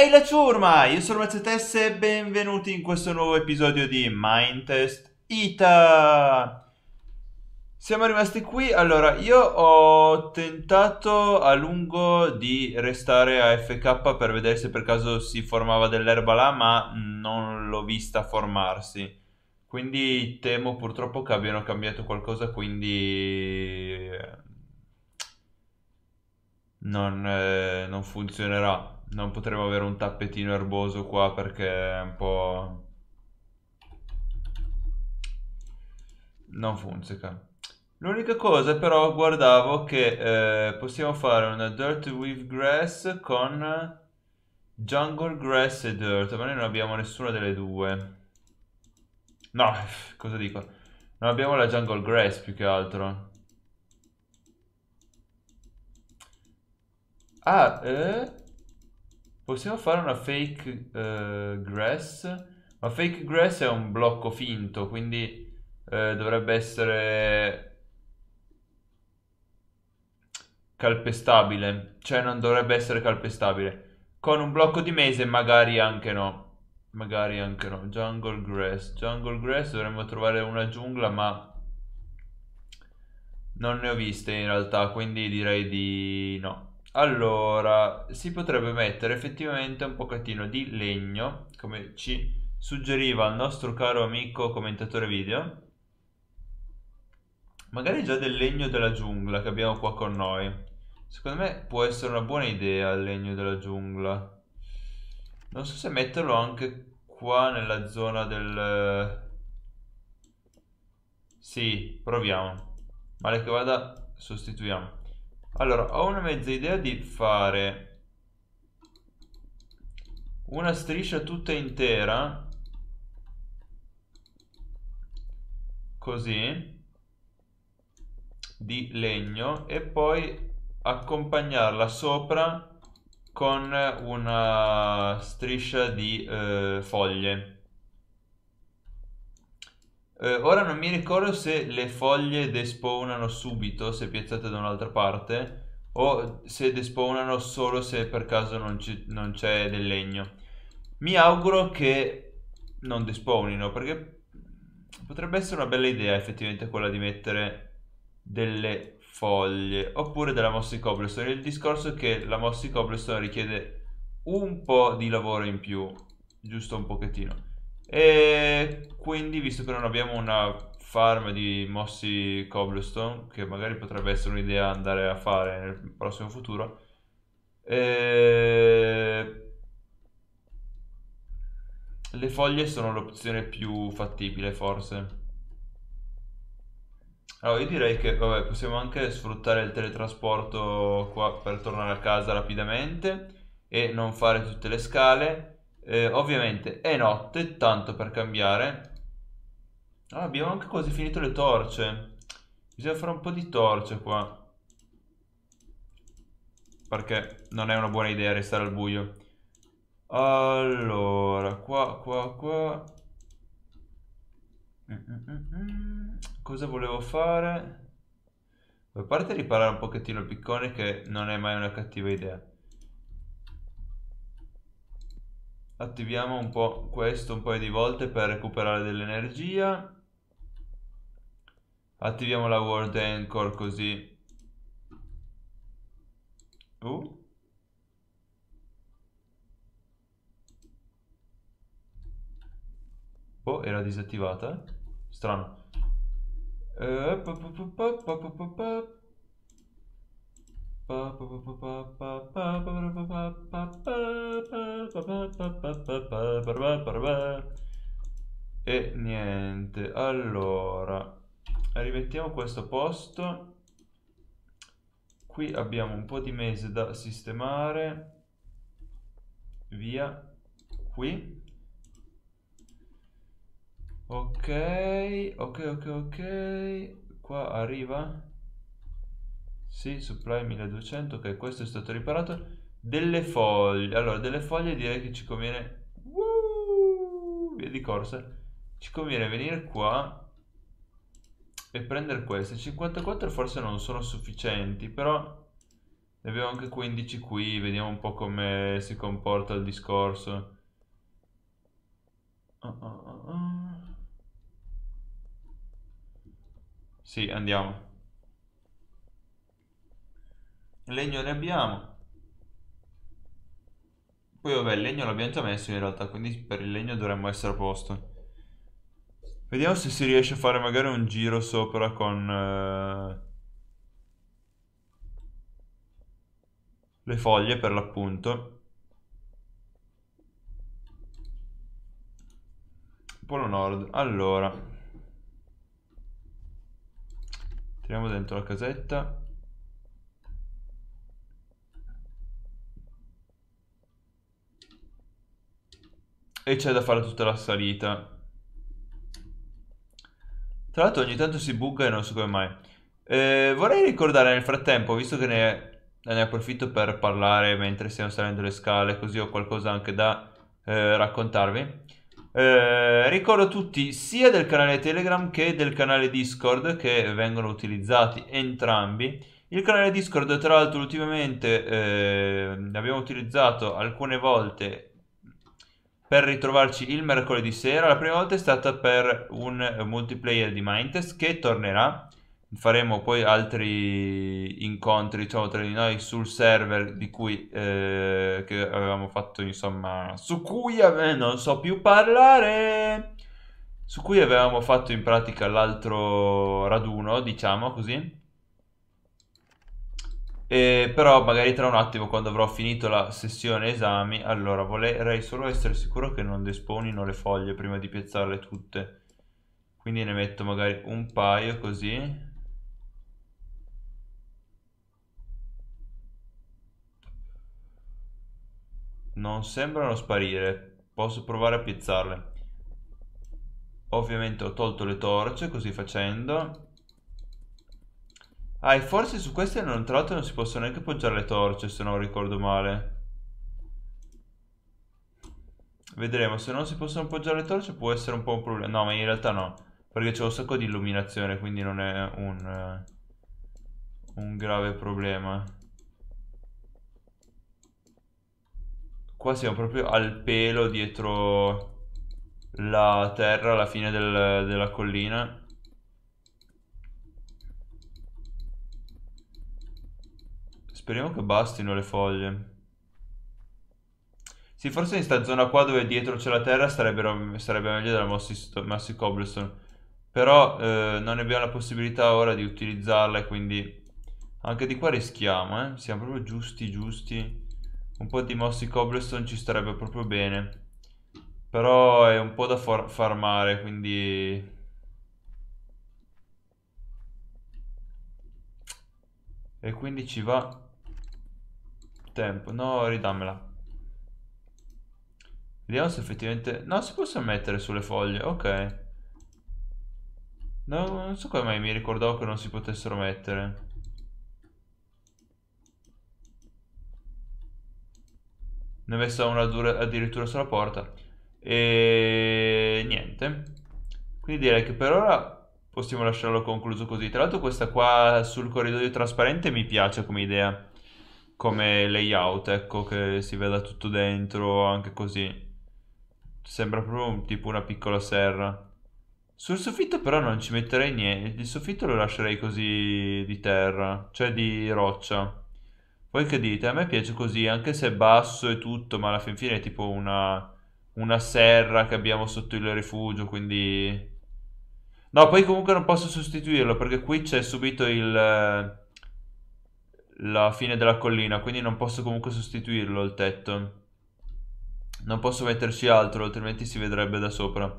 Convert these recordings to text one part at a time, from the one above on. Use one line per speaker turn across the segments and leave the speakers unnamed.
Ehi la ciurma, io sono MZS e benvenuti in questo nuovo episodio di Mindtest Ita. Siamo rimasti qui, allora io ho tentato a lungo di restare a FK per vedere se per caso si formava dell'erba là, ma non l'ho vista formarsi. Quindi temo purtroppo che abbiano cambiato qualcosa, quindi eh, non, eh, non funzionerà non potremmo avere un tappetino erboso qua perché è un po'... Non funziona. L'unica cosa però guardavo che eh, possiamo fare una dirt with grass con jungle grass e dirt, ma noi non abbiamo nessuna delle due. No, cosa dico? Non abbiamo la jungle grass più che altro. Ah, eh? Possiamo fare una fake uh, grass? Ma fake grass è un blocco finto, quindi eh, dovrebbe essere calpestabile. Cioè non dovrebbe essere calpestabile. Con un blocco di mese magari anche no. Magari anche no. Jungle grass. Jungle grass dovremmo trovare una giungla, ma non ne ho viste in realtà, quindi direi di no. Allora, si potrebbe mettere effettivamente un pochettino di legno, come ci suggeriva il nostro caro amico commentatore video. Magari già del legno della giungla che abbiamo qua con noi. Secondo me può essere una buona idea il legno della giungla. Non so se metterlo anche qua nella zona del... Sì, proviamo. Male che vada, sostituiamo. Allora, ho una mezza idea di fare una striscia tutta intera. Così. Di legno. E poi accompagnarla sopra con una striscia di eh, foglie. Eh, ora non mi ricordo se le foglie despawnano subito se piazzate da un'altra parte o se despawnano solo se per caso non, non c'è del legno. Mi auguro che non despawnino perché potrebbe essere una bella idea effettivamente quella di mettere delle foglie oppure della Mossy Cobblestone. Il discorso è che la Mossy Cobblestone richiede un po' di lavoro in più, giusto un pochettino. E quindi, visto che non abbiamo una farm di mossi cobblestone, che magari potrebbe essere un'idea andare a fare nel prossimo futuro, eh, le foglie sono l'opzione più fattibile, forse. Allora, io direi che vabbè, possiamo anche sfruttare il teletrasporto qua per tornare a casa rapidamente e non fare tutte le scale eh, ovviamente è notte, tanto per cambiare. Ah, abbiamo anche quasi finito le torce. Bisogna fare un po' di torce qua. Perché non è una buona idea restare al buio. Allora, qua, qua, qua. Mm, mm, mm, Cosa volevo fare? A parte riparare un pochettino il piccone che non è mai una cattiva idea. attiviamo un po' questo un paio di volte per recuperare dell'energia attiviamo la world anchor così uh. oh era disattivata strano uh, e niente, allora, rimettiamo questo posto. Qui abbiamo un po' di mese da sistemare. Via, qui. Ok, ok, ok, ok. Qua arriva sì, supply 1200, ok, questo è stato riparato. Delle foglie, allora, delle foglie direi che ci conviene... Uh, via di corsa. Ci conviene venire qua e prendere queste. 54 forse non sono sufficienti, però ne abbiamo anche 15 qui, vediamo un po' come si comporta il discorso. Uh, uh, uh. Sì, andiamo. Il legno ne abbiamo. Poi vabbè, il legno l'abbiamo già messo in realtà, quindi per il legno dovremmo essere a posto. Vediamo se si riesce a fare magari un giro sopra con... Eh, le foglie per l'appunto. Polo Nord, allora. Tiriamo dentro la casetta. e c'è da fare tutta la salita. Tra l'altro ogni tanto si bugga e non so come mai. Eh, vorrei ricordare nel frattempo, visto che ne, ne, approfitto per parlare mentre stiamo salendo le scale, così ho qualcosa anche da eh, raccontarvi. Eh, ricordo tutti sia del canale Telegram che del canale Discord che vengono utilizzati entrambi. Il canale Discord, tra l'altro, ultimamente eh, abbiamo utilizzato alcune volte per ritrovarci il mercoledì sera. La prima volta è stata per un multiplayer di Mindtest che tornerà. Faremo poi altri incontri diciamo, tra di noi sul server di cui eh, avevamo fatto, insomma, su cui eh, non so più parlare. Su cui avevamo fatto in pratica l'altro raduno, diciamo così eh, però magari tra un attimo quando avrò finito la sessione esami allora vorrei solo essere sicuro che non despawnino le foglie prima di piazzarle tutte quindi ne metto magari un paio così non sembrano sparire posso provare a piazzarle ovviamente ho tolto le torce così facendo Ah, e forse su queste non tra l'altro non si possono neanche poggiare le torce, se non ricordo male. Vedremo, se non si possono poggiare le torce può essere un po' un problema. No, ma in realtà no, perché c'è un sacco di illuminazione, quindi non è un, uh, un grave problema. Qua siamo proprio al pelo dietro la terra, alla fine del, della collina. Speriamo che bastino le foglie. Sì, forse in sta zona qua dove dietro c'è la terra sarebbero, sarebbe meglio della Massi Cobblestone. Però eh, non abbiamo la possibilità ora di utilizzarla, quindi anche di qua rischiamo, eh. Siamo proprio giusti, giusti. Un po' di Mossi Cobblestone ci starebbe proprio bene. Però è un po' da farmare, quindi... E quindi ci va tempo. No, ridammela. Vediamo se effettivamente... No, si possono mettere sulle foglie, ok. No, non so come mai mi ricordavo che non si potessero mettere. Ne ho messa una addirittura sulla porta. E niente. Quindi direi che per ora possiamo lasciarlo concluso così. Tra l'altro questa qua sul corridoio trasparente mi piace come idea come layout, ecco, che si veda tutto dentro anche così. Sembra proprio tipo una piccola serra. Sul soffitto però non ci metterei niente, il soffitto lo lascerei così di terra, cioè di roccia. Voi che dite? A me piace così, anche se è basso e tutto, ma alla fin fine è tipo una, una serra che abbiamo sotto il rifugio, quindi... No, poi comunque non posso sostituirlo perché qui c'è subito il la fine della collina, quindi non posso comunque sostituirlo il tetto. Non posso metterci altro, altrimenti si vedrebbe da sopra.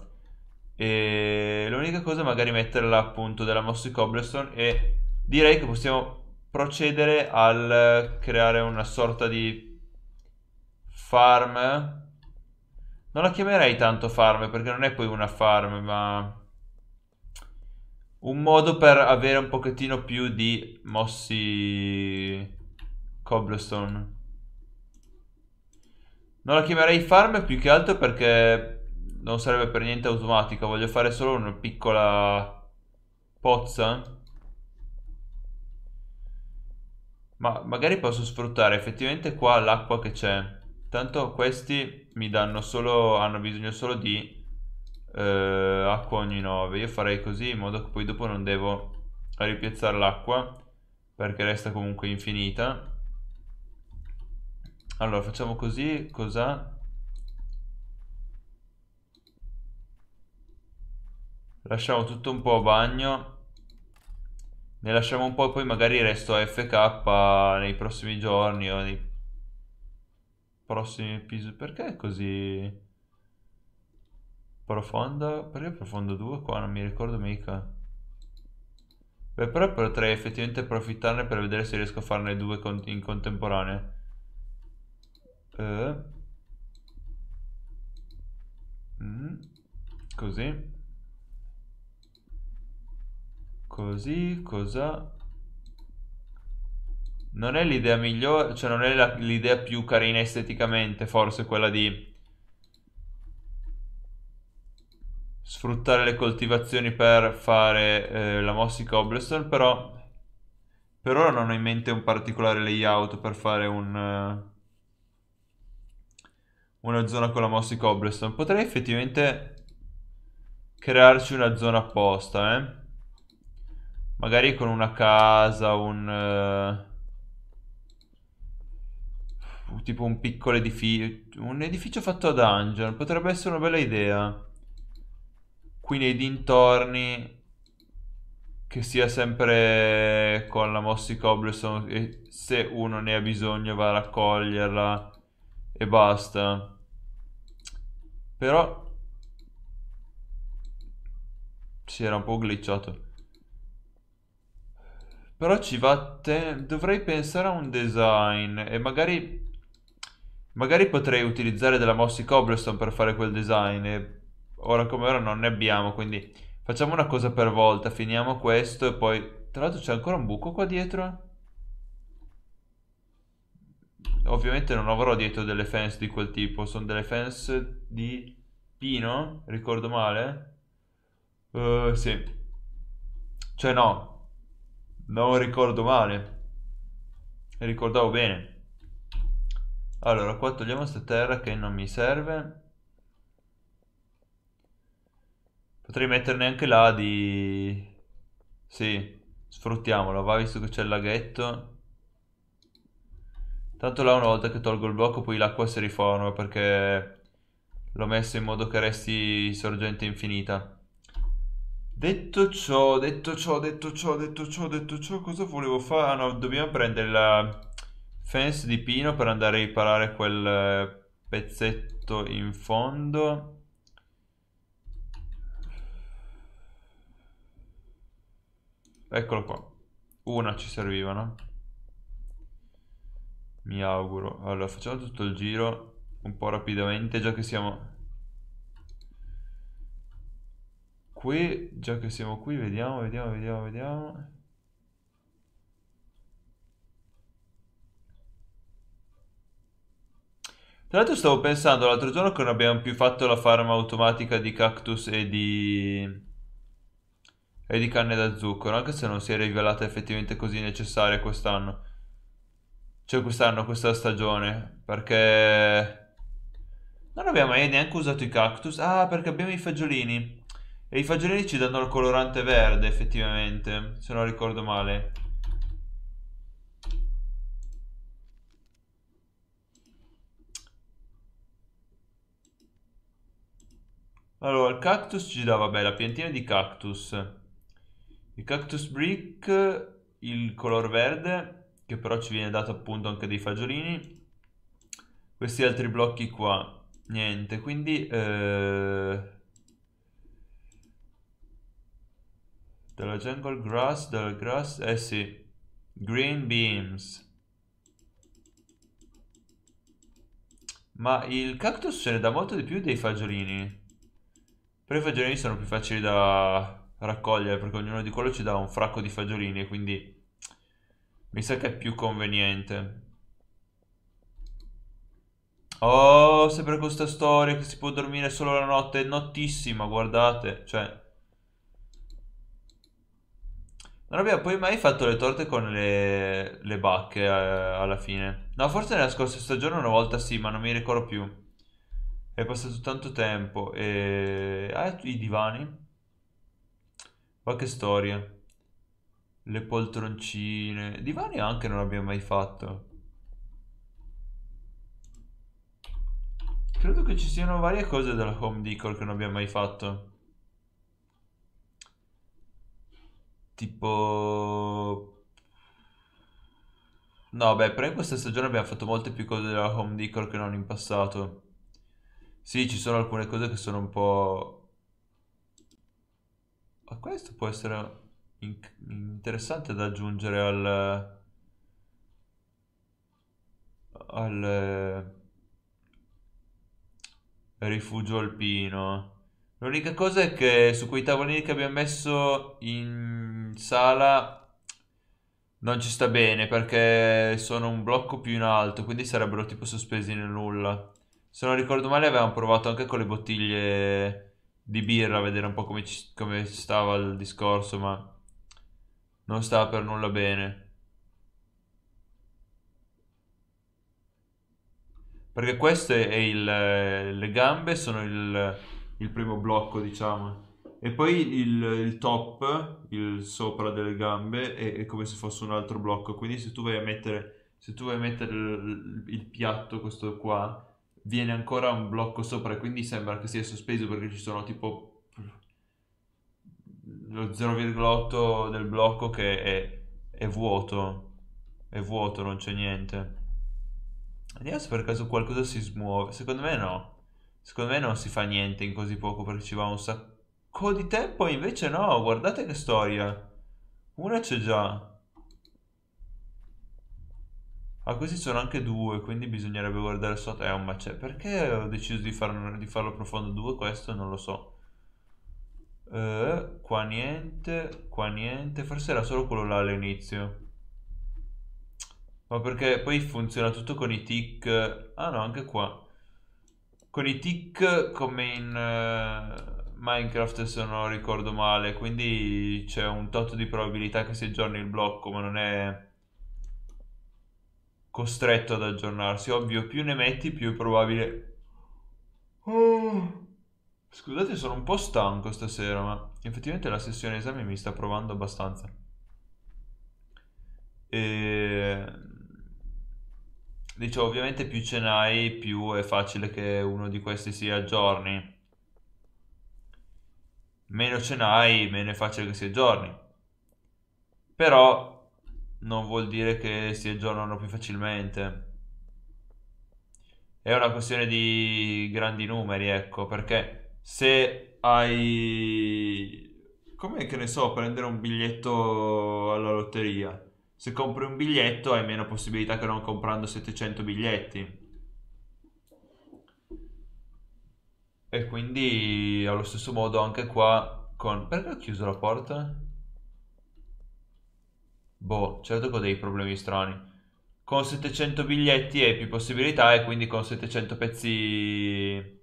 E l'unica cosa è magari metterla appunto della mossa di cobblestone e direi che possiamo procedere al creare una sorta di farm. Non la chiamerei tanto farm perché non è poi una farm, ma un modo per avere un pochettino più di mossi cobblestone. Non la chiamerei farm più che altro perché non sarebbe per niente automatica. Voglio fare solo una piccola pozza. Ma magari posso sfruttare effettivamente qua l'acqua che c'è. Tanto questi mi danno solo, hanno bisogno solo di eh, acqua ogni 9 io farei così in modo che poi dopo non devo ripiazzare l'acqua perché resta comunque infinita allora facciamo così cos'ha lasciamo tutto un po' a bagno ne lasciamo un po' e poi magari resto FK nei prossimi giorni o nei prossimi episodi perché è così profondo Perché profondo 2 qua? Non mi ricordo mica. Beh, però potrei effettivamente approfittarne per vedere se riesco a farne due in contemporanea. Eh. Mm. Così. Così, cosa... Non è l'idea migliore, cioè non è l'idea più carina esteticamente, forse quella di sfruttare le coltivazioni per fare eh, la Mossy Cobblestone, però per ora non ho in mente un particolare layout per fare un, eh, una zona con la Mossy Cobblestone. Potrei effettivamente crearci una zona apposta, eh? Magari con una casa, un... Uh, tipo un piccolo edificio, un edificio fatto a dungeon, potrebbe essere una bella idea qui nei dintorni che sia sempre con la mossa di cobblestone e se uno ne ha bisogno va a raccoglierla e basta però si era un po' glitchato però ci va dovrei pensare a un design e magari magari potrei utilizzare della mossa di cobblestone per fare quel design e ora come ora non ne abbiamo, quindi facciamo una cosa per volta, finiamo questo e poi... Tra l'altro c'è ancora un buco qua dietro? Ovviamente non avrò dietro delle fence di quel tipo, sono delle fence di pino, ricordo male? Uh, sì. Cioè no, non ricordo male. Ricordavo bene. Allora, qua togliamo questa terra che non mi serve. Potrei metterne anche là di... Sì, sfruttiamolo, va visto che c'è il laghetto. Tanto là una volta che tolgo il blocco poi l'acqua si riforma perché l'ho messo in modo che resti sorgente infinita. Detto ciò, detto ciò, detto ciò, detto ciò, detto ciò, cosa volevo fare? Ah no, dobbiamo prendere la fence di pino per andare a riparare quel pezzetto in fondo. Eccolo qua. Una ci serviva, no? Mi auguro. Allora, facciamo tutto il giro un po' rapidamente, già che siamo... Qui, già che siamo qui, vediamo, vediamo, vediamo, vediamo. Tra l'altro stavo pensando l'altro giorno che non abbiamo più fatto la farma automatica di cactus e di e di canne da zucchero, anche se non si è rivelata effettivamente così necessaria quest'anno. Cioè quest'anno, questa stagione, perché non abbiamo mai neanche usato i cactus. Ah, perché abbiamo i fagiolini. E i fagiolini ci danno il colorante verde, effettivamente, se non ricordo male. Allora, il cactus ci dà, vabbè, la piantina di cactus. Il cactus brick, il color verde, che però ci viene dato appunto anche dei fagiolini. Questi altri blocchi qua, niente, quindi... Eh... Dalla jungle grass, dalla grass, eh sì, green beams. Ma il cactus se ne dà molto di più dei fagiolini. Però i fagiolini sono più facili da raccogliere perché ognuno di quello ci dà un fracco di fagiolini quindi mi sa che è più conveniente. Oh, sempre questa storia che si può dormire solo la notte, è nottissima, guardate, cioè... Non abbiamo poi mai fatto le torte con le, le bacche eh, alla fine. No, forse nella scorsa stagione una volta sì, ma non mi ricordo più. È passato tanto tempo. E... Ah, i divani? Qualche storia. Le poltroncine. Divani anche non abbiamo mai fatto. Credo che ci siano varie cose della home decor che non abbiamo mai fatto. Tipo... No, beh, però in questa stagione abbiamo fatto molte più cose della home decor che non in passato. Sì, ci sono alcune cose che sono un po' Ma questo può essere in- interessante da aggiungere al... al rifugio alpino. L'unica cosa è che su quei tavolini che abbiamo messo in sala non ci sta bene perché sono un blocco più in alto, quindi sarebbero tipo sospesi nel nulla. Se non ricordo male avevamo provato anche con le bottiglie di birra, vedere un po' come, ci, come stava il discorso, ma non stava per nulla bene. Perché queste è il, le gambe sono il, il, primo blocco, diciamo. E poi il, il top, il sopra delle gambe, è, è, come se fosse un altro blocco. Quindi se tu vai a mettere, se tu vai a mettere il, il piatto, questo qua, viene ancora un blocco sopra e quindi sembra che sia sospeso perché ci sono tipo lo 0,8 del blocco che è, è vuoto è vuoto non c'è niente vediamo se per caso qualcosa si smuove secondo me no secondo me non si fa niente in così poco perché ci va un sacco di tempo invece no guardate che storia una c'è già Ah, questi sono anche due, quindi bisognerebbe guardare sotto. Eh, ma c'è. Perché ho deciso di, farlo, di farlo profondo 2 questo? Non lo so. Eh, qua niente, qua niente. Forse era solo quello là all'inizio. Ma perché poi funziona tutto con i tick... Ah no, anche qua. Con i tick come in... Uh, Minecraft se non ricordo male, quindi c'è un tot di probabilità che si aggiorni il blocco, ma non è costretto ad aggiornarsi. Ovvio, più ne metti, più è probabile. Oh. Scusate, sono un po' stanco stasera, ma effettivamente la sessione esame mi sta provando abbastanza. E... Dicevo, ovviamente più ce n'hai, più è facile che uno di questi si aggiorni. Meno ce n'hai, meno è facile che si aggiorni. Però non vuol dire che si aggiornano più facilmente. È una questione di grandi numeri, ecco, perché se hai... Come che ne so, prendere un biglietto alla lotteria. Se compri un biglietto hai meno possibilità che non comprando 700 biglietti. E quindi allo stesso modo anche qua con... Perché ho chiuso la porta? Boh, certo che ho dei problemi strani. Con 700 biglietti e più possibilità e quindi con 700 pezzi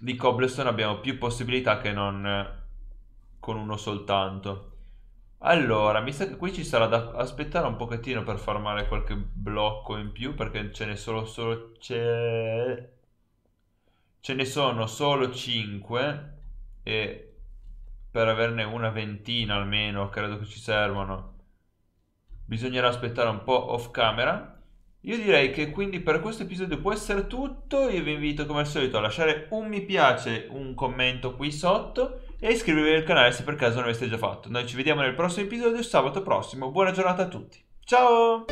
di cobblestone abbiamo più possibilità che non eh, con uno soltanto. Allora, mi sa che qui ci sarà da aspettare un pochettino per farmare qualche blocco in più perché ce ne sono solo ce, ce ne sono solo 5 e per averne una ventina almeno, credo che ci servano. Bisognerà aspettare un po' off camera. Io direi che quindi per questo episodio può essere tutto, io vi invito come al solito a lasciare un mi piace, un commento qui sotto e iscrivervi al canale se per caso non l'aveste già fatto. Noi ci vediamo nel prossimo episodio sabato prossimo, buona giornata a tutti, ciao!